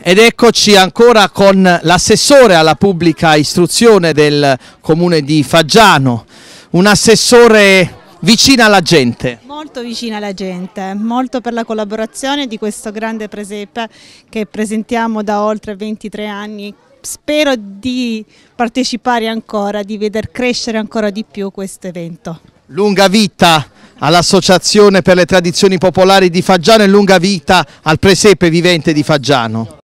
Ed eccoci ancora con l'assessore alla pubblica istruzione del comune di Faggiano, un assessore vicino alla gente. Molto vicino alla gente, molto per la collaborazione di questo grande presepe che presentiamo da oltre 23 anni. Spero di partecipare ancora, di veder crescere ancora di più questo evento. Lunga vita all'Associazione per le Tradizioni Popolari di Faggiano e lunga vita al presepe vivente di Faggiano.